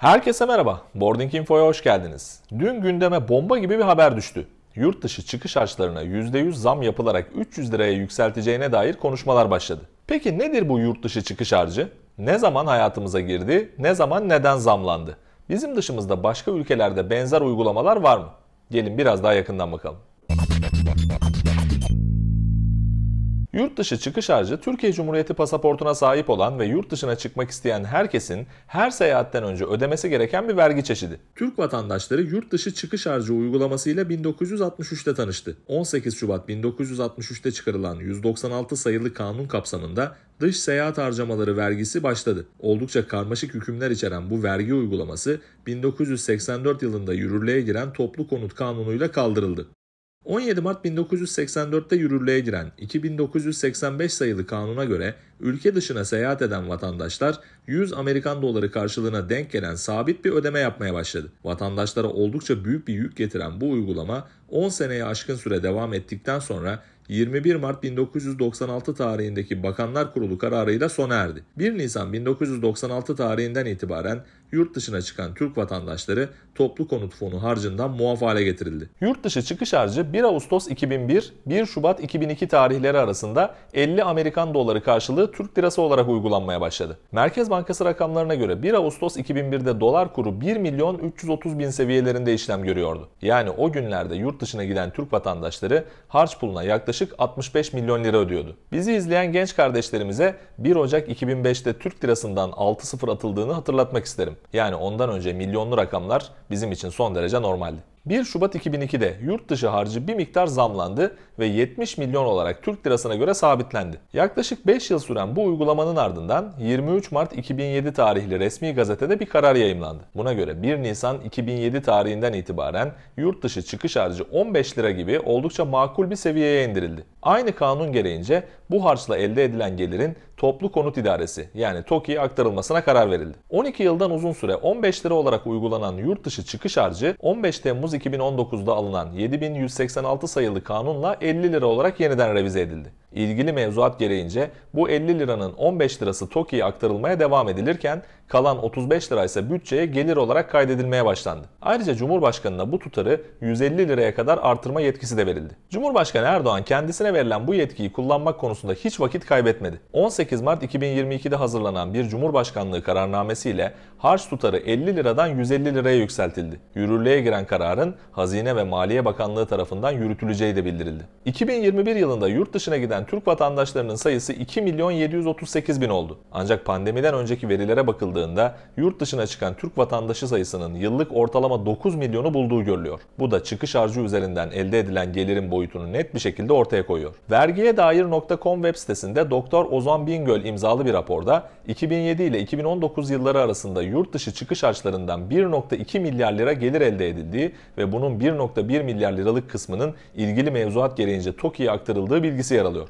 Herkese merhaba. Boarding Info'ya hoş geldiniz. Dün gündeme bomba gibi bir haber düştü. Yurt dışı çıkış harçlarına %100 zam yapılarak 300 liraya yükselteceğine dair konuşmalar başladı. Peki nedir bu yurt dışı çıkış harcı? Ne zaman hayatımıza girdi? Ne zaman neden zamlandı? Bizim dışımızda başka ülkelerde benzer uygulamalar var mı? Gelin biraz daha yakından bakalım. Yurt dışı çıkış harcı Türkiye Cumhuriyeti pasaportuna sahip olan ve yurt dışına çıkmak isteyen herkesin her seyahatten önce ödemesi gereken bir vergi çeşidi. Türk vatandaşları yurt dışı çıkış harcı uygulamasıyla 1963'te tanıştı. 18 Şubat 1963'te çıkarılan 196 sayılı kanun kapsamında dış seyahat harcamaları vergisi başladı. Oldukça karmaşık hükümler içeren bu vergi uygulaması 1984 yılında yürürlüğe giren toplu konut kanunuyla kaldırıldı. 17 Mart 1984'te yürürlüğe giren 2985 sayılı kanuna göre ülke dışına seyahat eden vatandaşlar 100 Amerikan doları karşılığına denk gelen sabit bir ödeme yapmaya başladı. Vatandaşlara oldukça büyük bir yük getiren bu uygulama 10 seneye aşkın süre devam ettikten sonra 21 Mart 1996 tarihindeki Bakanlar Kurulu kararıyla sona erdi. 1 Nisan 1996 tarihinden itibaren yurt dışına çıkan Türk vatandaşları toplu konut fonu harcından muaf hale getirildi. Yurt dışı çıkış harcı 1 Ağustos 2001, 1 Şubat 2002 tarihleri arasında 50 Amerikan doları karşılığı Türk lirası olarak uygulanmaya başladı. Merkez Bankası rakamlarına göre 1 Ağustos 2001'de dolar kuru 1 milyon 330 bin seviyelerinde işlem görüyordu. Yani o günlerde yurt dışına giden Türk vatandaşları harç puluna yaklaşık yaklaşık 65 milyon lira ödüyordu. Bizi izleyen genç kardeşlerimize 1 Ocak 2005'te Türk lirasından 6-0 atıldığını hatırlatmak isterim. Yani ondan önce milyonlu rakamlar bizim için son derece normaldi. 1 Şubat 2002'de yurt dışı harcı bir miktar zamlandı ve 70 milyon olarak Türk lirasına göre sabitlendi. Yaklaşık 5 yıl süren bu uygulamanın ardından 23 Mart 2007 tarihli resmi gazetede bir karar yayımlandı. Buna göre 1 Nisan 2007 tarihinden itibaren yurt dışı çıkış harcı 15 lira gibi oldukça makul bir seviyeye indirildi. Aynı kanun gereğince bu harçla elde edilen gelirin toplu konut idaresi yani TOKİ'ye aktarılmasına karar verildi. 12 yıldan uzun süre 15 lira olarak uygulanan yurt dışı çıkış harcı 15 Temmuz 2019'da alınan 7186 sayılı kanunla 50 lira olarak yeniden revize edildi ilgili mevzuat gereğince bu 50 liranın 15 lirası TOKİ'ye aktarılmaya devam edilirken kalan 35 lira ise bütçeye gelir olarak kaydedilmeye başlandı. Ayrıca Cumhurbaşkanı'na bu tutarı 150 liraya kadar artırma yetkisi de verildi. Cumhurbaşkanı Erdoğan kendisine verilen bu yetkiyi kullanmak konusunda hiç vakit kaybetmedi. 18 Mart 2022'de hazırlanan bir Cumhurbaşkanlığı kararnamesiyle harç tutarı 50 liradan 150 liraya yükseltildi. Yürürlüğe giren kararın Hazine ve Maliye Bakanlığı tarafından yürütüleceği de bildirildi. 2021 yılında yurt dışına giden yaşayan Türk vatandaşlarının sayısı 2 milyon 738 bin oldu. Ancak pandemiden önceki verilere bakıldığında yurt dışına çıkan Türk vatandaşı sayısının yıllık ortalama 9 milyonu bulduğu görülüyor. Bu da çıkış harcı üzerinden elde edilen gelirin boyutunu net bir şekilde ortaya koyuyor. Vergiye dair.com web sitesinde Doktor Ozan Bingöl imzalı bir raporda 2007 ile 2019 yılları arasında yurt dışı çıkış harçlarından 1.2 milyar lira gelir elde edildiği ve bunun 1.1 milyar liralık kısmının ilgili mevzuat gereğince TOKİ'ye aktarıldığı bilgisi yer alıyor.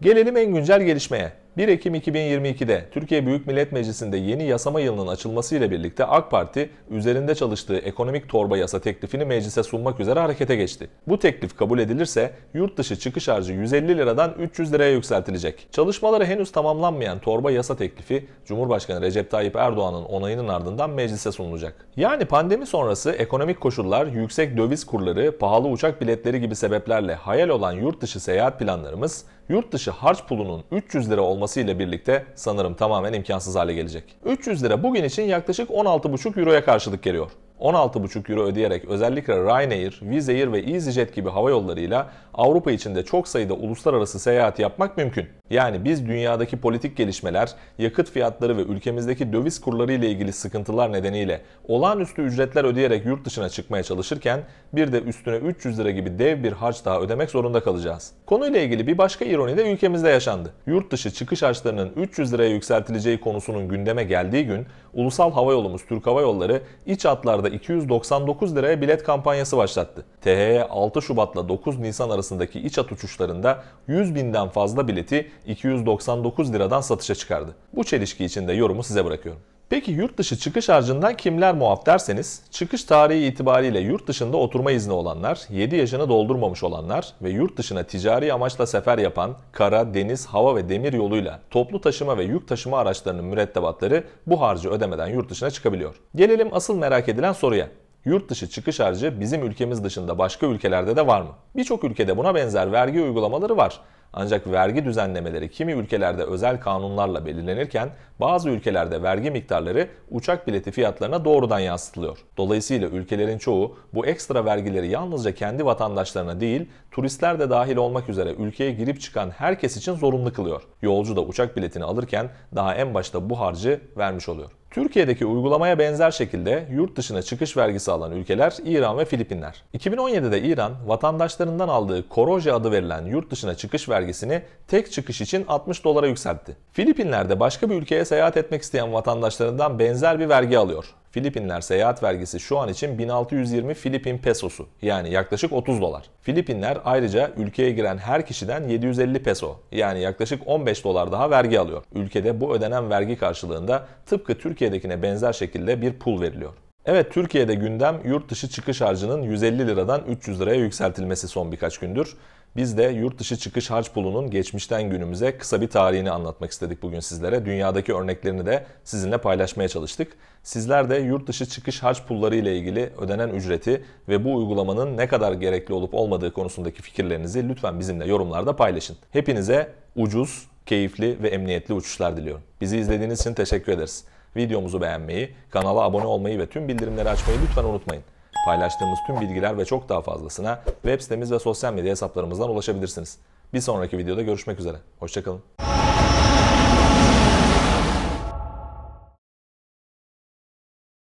Gelelim en güncel gelişmeye. 1 Ekim 2022'de Türkiye Büyük Millet Meclisi'nde yeni yasama yılının açılması ile birlikte AK Parti üzerinde çalıştığı ekonomik torba yasa teklifini meclise sunmak üzere harekete geçti. Bu teklif kabul edilirse yurt dışı çıkış harcı 150 liradan 300 liraya yükseltilecek. Çalışmaları henüz tamamlanmayan torba yasa teklifi Cumhurbaşkanı Recep Tayyip Erdoğan'ın onayının ardından meclise sunulacak. Yani pandemi sonrası ekonomik koşullar, yüksek döviz kurları, pahalı uçak biletleri gibi sebeplerle hayal olan yurt dışı seyahat planlarımız yurt dışı başı harç pulunun 300 lira olması ile birlikte sanırım tamamen imkansız hale gelecek. 300 lira bugün için yaklaşık 16,5 euroya karşılık geliyor. 16,5 euro ödeyerek özellikle Ryanair, Wizz ve EasyJet gibi hava yollarıyla Avrupa içinde çok sayıda uluslararası seyahat yapmak mümkün. Yani biz dünyadaki politik gelişmeler, yakıt fiyatları ve ülkemizdeki döviz kurları ile ilgili sıkıntılar nedeniyle olağanüstü ücretler ödeyerek yurt dışına çıkmaya çalışırken bir de üstüne 300 lira gibi dev bir harç daha ödemek zorunda kalacağız. Konuyla ilgili bir başka ironi de ülkemizde yaşandı. Yurt dışı çıkış harçlarının 300 liraya yükseltileceği konusunun gündeme geldiği gün Ulusal Hava Yolumuz Türk Hava Yolları iç hatlarda 299 liraya bilet kampanyası başlattı. THY 6 Şubat'la 9 Nisan arasındaki iç hat uçuşlarında 100 binden fazla bileti 299 liradan satışa çıkardı. Bu çelişki için de yorumu size bırakıyorum. Peki yurt dışı çıkış harcından kimler muaf derseniz, çıkış tarihi itibariyle yurt dışında oturma izni olanlar, 7 yaşını doldurmamış olanlar ve yurt dışına ticari amaçla sefer yapan kara, deniz, hava ve demir yoluyla toplu taşıma ve yük taşıma araçlarının mürettebatları bu harcı ödemeden yurt dışına çıkabiliyor. Gelelim asıl merak edilen soruya. Yurt dışı çıkış harcı bizim ülkemiz dışında başka ülkelerde de var mı? Birçok ülkede buna benzer vergi uygulamaları var. Ancak vergi düzenlemeleri kimi ülkelerde özel kanunlarla belirlenirken bazı ülkelerde vergi miktarları uçak bileti fiyatlarına doğrudan yansıtılıyor. Dolayısıyla ülkelerin çoğu bu ekstra vergileri yalnızca kendi vatandaşlarına değil, turistler de dahil olmak üzere ülkeye girip çıkan herkes için zorunlu kılıyor. Yolcu da uçak biletini alırken daha en başta bu harcı vermiş oluyor. Türkiye'deki uygulamaya benzer şekilde yurt dışına çıkış vergisi alan ülkeler İran ve Filipinler. 2017'de İran vatandaşlarından aldığı Koroje adı verilen yurt dışına çıkış vergisini tek çıkış için 60 dolara yükseltti. Filipinler de başka bir ülkeye seyahat etmek isteyen vatandaşlarından benzer bir vergi alıyor. Filipinler seyahat vergisi şu an için 1620 Filipin pesosu yani yaklaşık 30 dolar. Filipinler ayrıca ülkeye giren her kişiden 750 peso yani yaklaşık 15 dolar daha vergi alıyor. Ülkede bu ödenen vergi karşılığında tıpkı Türkiye'dekine benzer şekilde bir pul veriliyor. Evet Türkiye'de gündem yurt dışı çıkış harcının 150 liradan 300 liraya yükseltilmesi son birkaç gündür. Biz de yurt dışı çıkış harç pulunun geçmişten günümüze kısa bir tarihini anlatmak istedik bugün sizlere. Dünyadaki örneklerini de sizinle paylaşmaya çalıştık. Sizler de yurt dışı çıkış harç pulları ile ilgili ödenen ücreti ve bu uygulamanın ne kadar gerekli olup olmadığı konusundaki fikirlerinizi lütfen bizimle yorumlarda paylaşın. Hepinize ucuz, keyifli ve emniyetli uçuşlar diliyorum. Bizi izlediğiniz için teşekkür ederiz. Videomuzu beğenmeyi, kanala abone olmayı ve tüm bildirimleri açmayı lütfen unutmayın. Paylaştığımız tüm bilgiler ve çok daha fazlasına web sitemiz ve sosyal medya hesaplarımızdan ulaşabilirsiniz. Bir sonraki videoda görüşmek üzere. Hoşçakalın.